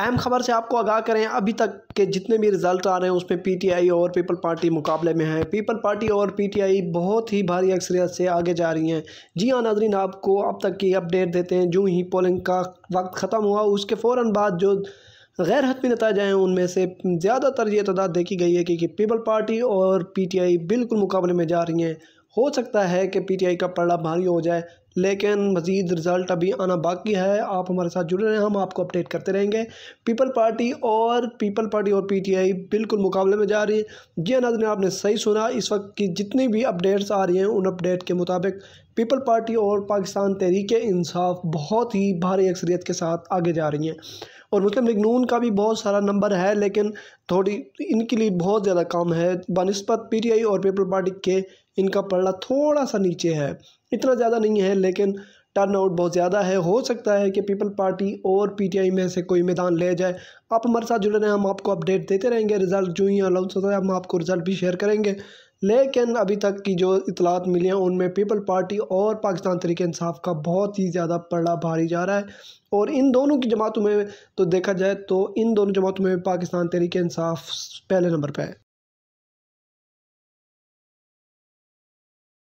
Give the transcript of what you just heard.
अहम खबर से आपको आगाह करें अभी तक के जितने भी रिजल्ट आ रहे हैं उसमें पीटीआई और पीपल पार्टी मुकाबले में है पीपल पार्टी और पीटीआई बहुत ही भारी अक्सरियत से आगे जा रही हैं जी हाँ नाजरीन आपको अब तक की अपडेट देते हैं जो ही पोलिंग का वक्त ख़त्म हुआ उसके फ़ौर बाद जो गैर हतमी नतज हैं उनमें से ज़्यादातर ये तादाद देखी गई है कि, कि पीपल पार्टी और आई बिल्कुल मुकाबले में जा रही हैं हो सकता है कि आई का पड़ा भारी हो जाए लेकिन मज़ीद रिज़ल्ट अभी आना बाकी है आप हमारे साथ जुड़े रहें हम आपको अपडेट करते रहेंगे पीपल पार्टी और पीपल पार्टी और पीटीआई बिल्कुल मुकाबले में जा रही है जी हाँ, नाजन आपने सही सुना इस वक्त की जितनी भी अपडेट्स आ रही हैं उन अपडेट के मुताबिक पीपल पार्टी और पाकिस्तान तहरीक इंसाफ बहुत ही भारी अक्सरीत के साथ आगे जा रही हैं और मुस्लिम मतलब लीग नून का भी बहुत सारा नंबर है लेकिन थोड़ी इनके लिए बहुत ज़्यादा काम है बनस्पत पी टी आई और पीपल पार्टी के इनका पलड़ा थोड़ा सा नीचे है इतना ज़्यादा नहीं है लेकिन टर्न आउट बहुत ज़्यादा है हो सकता है कि पीपल पार्टी और पीटीआई में से कोई मैदान ले जाए आप हमारे साथ जुड़े रहें हम आपको अपडेट देते रहेंगे रिज़ल्ट जो ही अनाउंस होता है हम आपको रिज़ल्ट भी शेयर करेंगे लेकिन अभी तक की जो इतलात मिली हैं उनमें पीपल पार्टी और पाकिस्तान तरीके इंसाफ का बहुत ही ज़्यादा पड़ा भारी जा रहा है और इन दोनों की जमातों में तो देखा जाए तो इन दोनों जमातों में पाकिस्तान तरीके इंसाफ पहले नंबर पर है